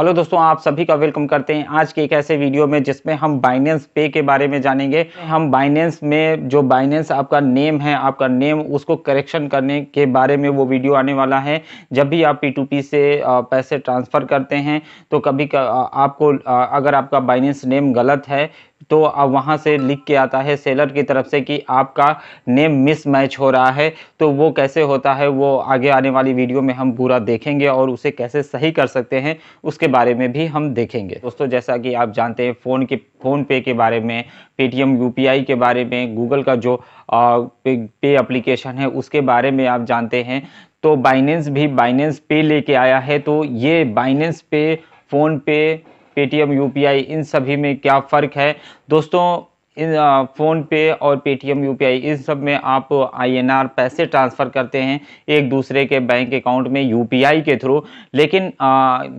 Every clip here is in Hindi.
हेलो दोस्तों आप सभी का वेलकम करते हैं आज के एक ऐसे वीडियो में जिसमें हम बाइनेंस पे के बारे में जानेंगे हम बाइनेंस में जो बाइनेंस आपका नेम है आपका नेम उसको करेक्शन करने के बारे में वो वीडियो आने वाला है जब भी आप पी से पैसे ट्रांसफ़र करते हैं तो कभी आपको अगर आपका बाइनेंस नेम गलत है तो अब वहाँ से लिख के आता है सेलर की तरफ से कि आपका नेम मिसमैच हो रहा है तो वो कैसे होता है वो आगे आने वाली वीडियो में हम पूरा देखेंगे और उसे कैसे सही कर सकते हैं उसके बारे में भी हम देखेंगे दोस्तों जैसा कि आप जानते हैं फ़ोन के फ़ोन पे के बारे में पेटीएम यू के बारे में गूगल का जो पे, पे अप्लीकेशन है उसके बारे में आप जानते हैं तो बाइनेंस भी बाइनेंस पे लेके आया है तो ये बाइनेंस पे फ़ोन पे पेटीएम यू इन सभी में क्या फ़र्क है दोस्तों इन फ़ोन पे और पेटीएम यूपीआई इन सब में आप आईएनआर पैसे ट्रांसफ़र करते हैं एक दूसरे के बैंक अकाउंट में यूपीआई के थ्रू लेकिन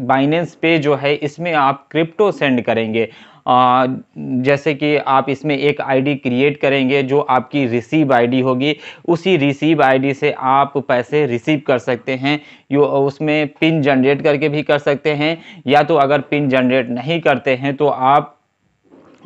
बाइनेंस पे जो है इसमें आप क्रिप्टो सेंड करेंगे जैसे कि आप इसमें एक आईडी क्रिएट करेंगे जो आपकी रिसीव आईडी होगी उसी रिसीव आईडी से आप पैसे रिसीव कर सकते हैं यो उसमें पिन जनरेट करके भी कर सकते हैं या तो अगर पिन जनरेट नहीं करते हैं तो आप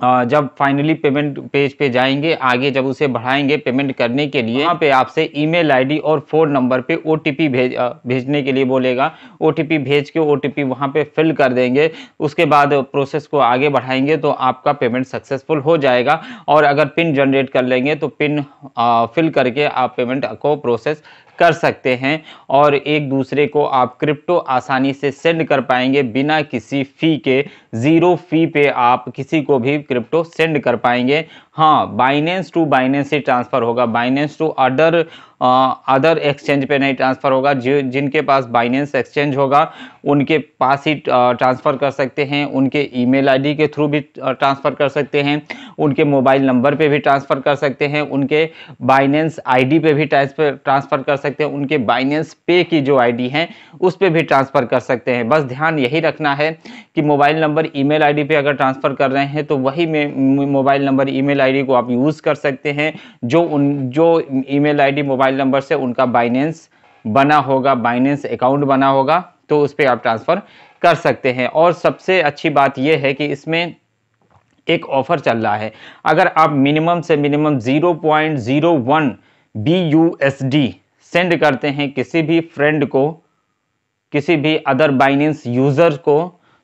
जब फाइनली पेमेंट पेज पे जाएंगे आगे जब उसे बढ़ाएंगे पेमेंट करने के लिए हाँ। वहाँ पे आपसे ईमेल आईडी और फ़ोन नंबर पे ओटीपी भेज भेजने के लिए बोलेगा ओटीपी भेज के ओटीपी वहाँ पे फिल कर देंगे उसके बाद प्रोसेस को आगे बढ़ाएंगे तो आपका पेमेंट सक्सेसफुल हो जाएगा और अगर पिन जनरेट कर लेंगे तो पिन फिल करके आप पेमेंट को प्रोसेस कर सकते हैं और एक दूसरे को आप क्रिप्टो आसानी से सेंड कर पाएंगे बिना किसी फ़ी के ज़ीरो फ़ी पे आप किसी को भी क्रिप्टो सेंड कर पाएंगे हाँ बाइनेंस टू बाइनेंस से ट्रांसफ़र होगा Binance to other other exchange पे नहीं ट्रांसफ़र होगा जो जिनके पास बाइनेंस एक्सचेंज होगा उनके पास ही ट्रांसफ़र कर सकते हैं उनके ईमेल आईडी के थ्रू भी ट्रांसफ़र कर सकते हैं उनके मोबाइल नंबर पे भी ट्रांसफ़र कर सकते हैं उनके बाइनेंस आईडी पे भी ट्रांसफ़र ट्रांसफ़र कर सकते हैं उनके बाइनेंस पे की जो आईडी है उस पर भी ट्रांसफ़र कर सकते हैं बस ध्यान यही रखना है कि मोबाइल नंबर ई मेल पे अगर ट्रांसफ़र कर रहे हैं तो वही mobile number email ID को आप यूज़ कर सकते हैं जो उन जो ईमेल आईडी मोबाइल नंबर से उनका बाइनेंस बना होगा बाइनेंस अकाउंट बना होगा तो उस पर आप ट्रांसफ़र कर सकते हैं और सबसे अच्छी बात यह है कि इसमें एक ऑफ़र चल रहा है अगर आप मिनिमम से मिनिमम 0.01 BUSD सेंड करते हैं किसी भी फ्रेंड को किसी भी अदर बाइनेंस यूज़र को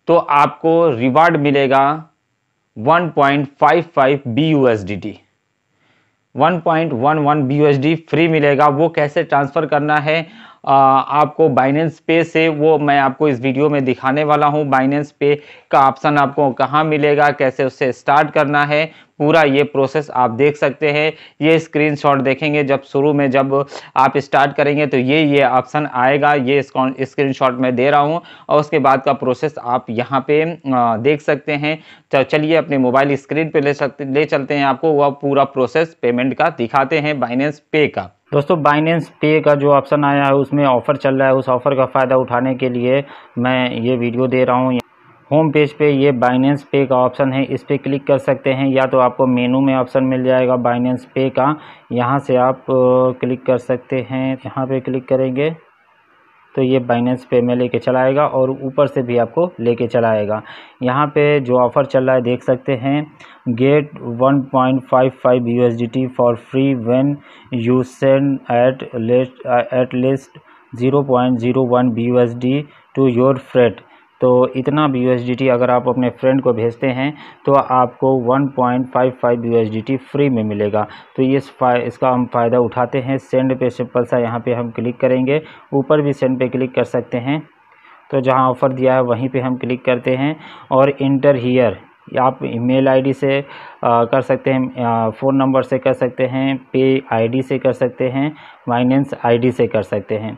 तो आपको रिवार्ड मिलेगा 1.55 BUSDT 1.11 BUSD फ्री मिलेगा वो कैसे ट्रांसफ़र करना है आपको बाइनेंस पे से वो मैं आपको इस वीडियो में दिखाने वाला हूँ बाइनेंस पे का ऑप्शन आपको कहाँ मिलेगा कैसे उससे स्टार्ट करना है पूरा ये प्रोसेस आप देख सकते हैं ये स्क्रीनशॉट देखेंगे जब शुरू में जब आप स्टार्ट करेंगे तो ये ये ऑप्शन आएगा ये स्क्रीनशॉट मैं दे रहा हूँ और उसके बाद का प्रोसेस आप यहाँ पे देख सकते हैं तो चलिए अपने मोबाइल स्क्रीन पे ले सकते ले चलते हैं आपको वह पूरा प्रोसेस पेमेंट का दिखाते हैं बाइनेंस पे का दोस्तों बाइनेंस पे का जो ऑप्शन आया है उसमें ऑफ़र चल रहा है उस ऑफ़र का फ़ायदा उठाने के लिए मैं ये वीडियो दे रहा हूँ होम पेज पे ये बाइनेंस पे का ऑप्शन है इस पर क्लिक कर सकते हैं या तो आपको मेनू में ऑप्शन मिल जाएगा बाइनेंस पे का यहाँ से आप क्लिक कर सकते हैं यहाँ पे क्लिक करेंगे तो ये बाइनेंस पे में लेके चला आएगा और ऊपर से भी आपको लेके चला आएगा यहाँ पे जो ऑफ़र चल रहा है देख सकते हैं get 1.55 point five five you for free when you send at let at least zero point zero one B S D to your friend तो इतना बी अगर आप अपने फ्रेंड को भेजते हैं तो आपको 1.55 पॉइंट फ्री में मिलेगा तो ये इसका हम फ़ायदा उठाते हैं सेंड पे सिंपल सा यहाँ पे हम क्लिक करेंगे ऊपर भी सेंड पे क्लिक कर सकते हैं तो जहाँ ऑफ़र दिया है वहीं पे हम क्लिक करते हैं और इंटर हीयर आप ईमेल आईडी से आ, कर सकते हैं फ़ोन नंबर से कर सकते हैं पे आईडी से कर सकते हैं माइनेंस आईडी से कर सकते हैं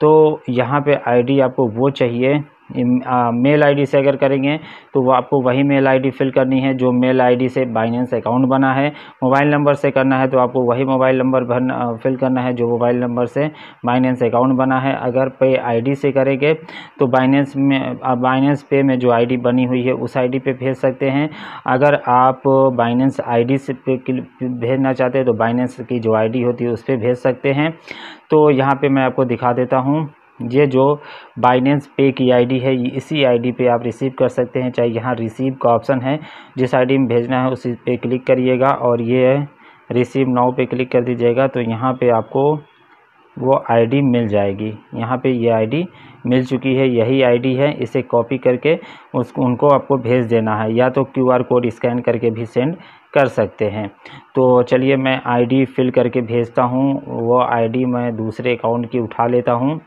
तो यहाँ पे आईडी आपको वो चाहिए मेल आईडी से अगर करेंगे तो वो आपको वही मेल आईडी फिल करनी है जो मेल आईडी से बाइनेंस अकाउंट बना है मोबाइल नंबर से करना है तो आपको वही मोबाइल नंबर भरना फिल करना है जो मोबाइल नंबर से बाइनेंस अकाउंट बना है अगर पे आईडी से करेंगे तो बाइनेंस में बाइनेंस पे में जो आईडी बनी हुई है उस आईडी पे भेज सकते हैं अगर आप बाइनेंस आई से भेजना चाहते हैं तो बाइनेंस की जो आई होती है उस पर भेज सकते हैं तो यहाँ पर मैं आपको दिखा देता हूँ ये जो बाइनेंस पे की आईडी है इसी आईडी पे आप रिसीव कर सकते हैं चाहे यहाँ रिसीव का ऑप्शन है जिस आईडी में भेजना है उसी पे क्लिक करिएगा और ये रिसीव नाउ पे क्लिक कर दीजिएगा तो यहाँ पे आपको वो आईडी मिल जाएगी यहाँ पे ये आईडी मिल चुकी है यही आईडी है इसे कॉपी करके उसको उनको आपको भेज देना है या तो क्यू कोड स्कैन करके भी सेंड कर सकते हैं तो चलिए मैं आईडी फिल करके भेजता हूँ वो आईडी मैं दूसरे अकाउंट की उठा लेता हूँ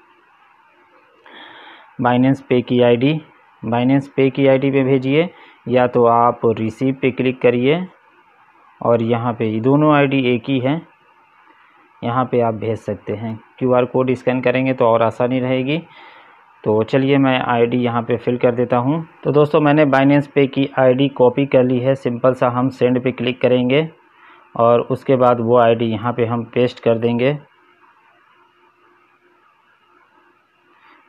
बाइनेंस पे की आईडी बाइनेंस पे की आईडी पे भेजिए या तो आप रिसीव पे क्लिक करिए और यहाँ पे दोनों आईडी एक ही है यहाँ पे आप भेज सकते हैं क्यूआर कोड स्कैन करेंगे तो और आसानी रहेगी तो चलिए मैं आईडी यहाँ पर फिल कर देता हूँ तो दोस्तों मैंने बाइनेंस पे की आईडी कॉपी कर ली है सिंपल सा हम सेंड पे क्लिक करेंगे और उसके बाद वो आईडी यहाँ पे हम पेस्ट कर देंगे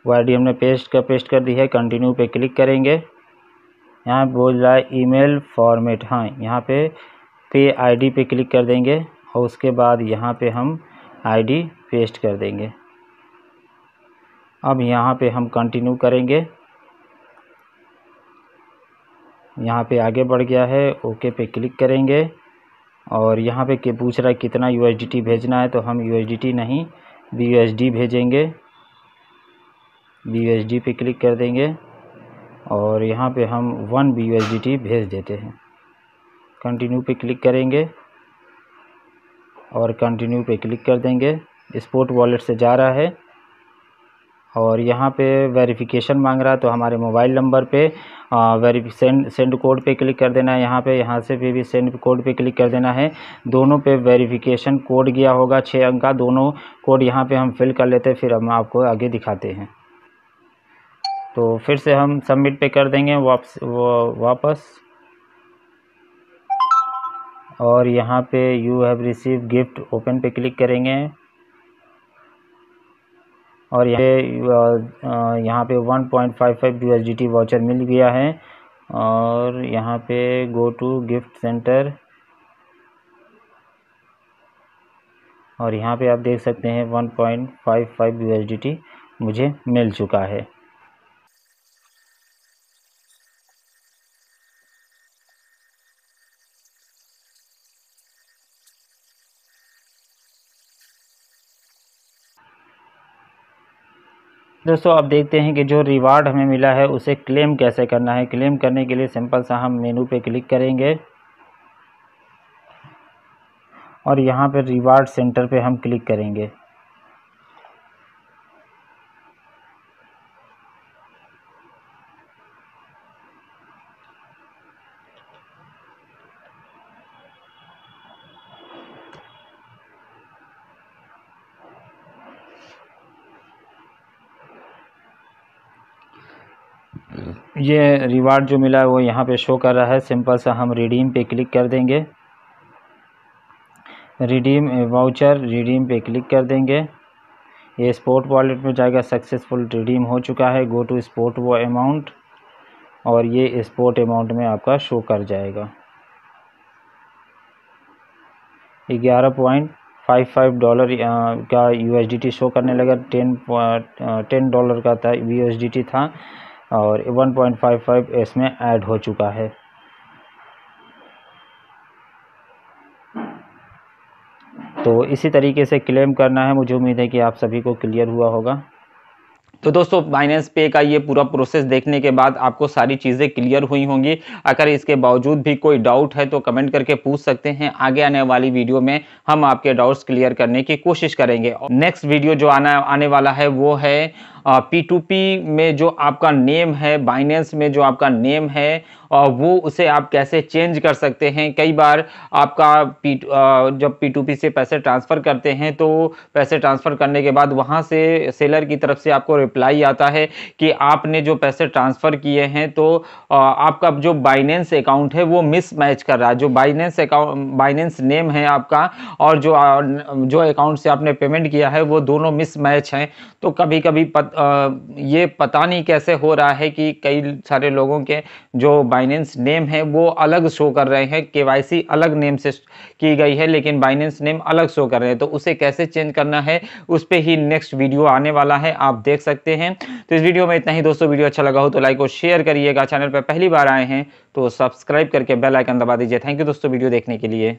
वाई हमने पेस्ट का पेस्ट कर दी है कंटिन्यू पे क्लिक करेंगे यहाँ बोल रहा है ईमेल फॉर्मेट हाँ यहाँ पे पे आईडी पे क्लिक कर देंगे और उसके बाद यहाँ पे हम आईडी पेस्ट कर देंगे अब यहाँ पे हम कंटिन्यू करेंगे यहाँ पे आगे बढ़ गया है ओके पे क्लिक करेंगे और यहाँ पे के पूछ रहा है कितना यू भेजना है तो हम यू नहीं बी भेजेंगे बी एस डी पे क्लिक कर देंगे और यहाँ पे हम one B S D T भेज देते हैं कंटिन्यू पे क्लिक करेंगे और कंटिन्यू पे क्लिक कर देंगे स्पोर्ट वॉलेट से जा रहा है और यहाँ पे वेरिफिकेशन मांग रहा है तो हमारे मोबाइल नंबर पे वेरी सेंड सेंड कोड पे क्लिक कर देना है यहाँ पे यहाँ से भी भी सेंड कोड पे क्लिक कर देना है दोनों पे वेरिफिकेशन कोड गया होगा छः अंक का दोनों कोड यहाँ पे हम फिल कर लेते हैं फिर हम आपको आगे दिखाते हैं तो फिर से हम सबमिट पे कर देंगे वापस वापस और यहाँ पे you have receive gift open पे क्लिक करेंगे और यहाँ यहाँ पे 1.55 पॉइंट फाइव वाउचर मिल गया है और यहाँ पे गो टू गिफ्ट सेंटर और यहाँ पे आप देख सकते हैं 1.55 पॉइंट मुझे मिल चुका है दोस्तों आप देखते हैं कि जो रिवार्ड हमें मिला है उसे क्लेम कैसे करना है क्लेम करने के लिए सिंपल सा हम मेनू पे क्लिक करेंगे और यहाँ पर रिवार्ड सेंटर पे हम क्लिक करेंगे ये रिवार्ड जो मिला है वो यहाँ पे शो कर रहा है सिंपल सा हम रिडीम पे क्लिक कर देंगे रिडीम वाउचर रिडीम पे क्लिक कर देंगे ये स्पोर्ट वॉलेट में जाएगा सक्सेसफुल रिडीम हो चुका है गो टू स्पोर्ट वो अमाउंट और ये स्पोर्ट अमाउंट में आपका शो कर जाएगा ग्यारह पॉइंट फाइव फाइव डॉलर का यू शो करने लगा टेन टेन डॉलर का था यू था और 1.55 इसमें ऐड हो चुका है तो इसी तरीके से क्लेम करना है मुझे उम्मीद है कि आप सभी को क्लियर हुआ होगा तो दोस्तों बाइनेंस पे का ये पूरा प्रोसेस देखने के बाद आपको सारी चीज़ें क्लियर हुई होंगी अगर इसके बावजूद भी कोई डाउट है तो कमेंट करके पूछ सकते हैं आगे आने वाली वीडियो में हम आपके डाउट्स क्लियर करने की कोशिश करेंगे नेक्स्ट वीडियो जो आना आने वाला है वो है पी टू पी में जो आपका नेम है बाइनेंस में जो आपका नेम है वो उसे आप कैसे चेंज कर सकते हैं कई बार आपका पी जब पी से पैसे ट्रांसफ़र करते हैं तो पैसे ट्रांसफ़र करने के बाद वहाँ से सेलर की तरफ से आपको रिप्लाई आता है कि आपने जो पैसे ट्रांसफ़र किए हैं तो आपका जो बाइनेंस अकाउंट है वो मिस मैच कर रहा है जो बाइनेंस अकाउंट बाइनेंस नेम है आपका और जो जो अकाउंट से आपने पेमेंट किया है वो दोनों मिस मैच हैं तो कभी कभी पत, ये पता नहीं कैसे हो रहा है कि कई सारे लोगों के जो बाइनेंस नेम है वो अलग शो कर रहे हैं केवाईसी अलग नेम से की गई है लेकिन बाइनेंस नेम अलग शो कर रहे हैं तो उसे कैसे चेंज करना है उस पर ही नेक्स्ट वीडियो आने वाला है आप देख सकते हैं तो इस वीडियो में इतना ही दोस्तों वीडियो अच्छा लगा हो तो लाइक और शेयर करिएगा चैनल पर पहली बार आए हैं तो सब्सक्राइब करके बेल आइकन दबा दीजिए थैंक यू दोस्तों वीडियो देखने के लिए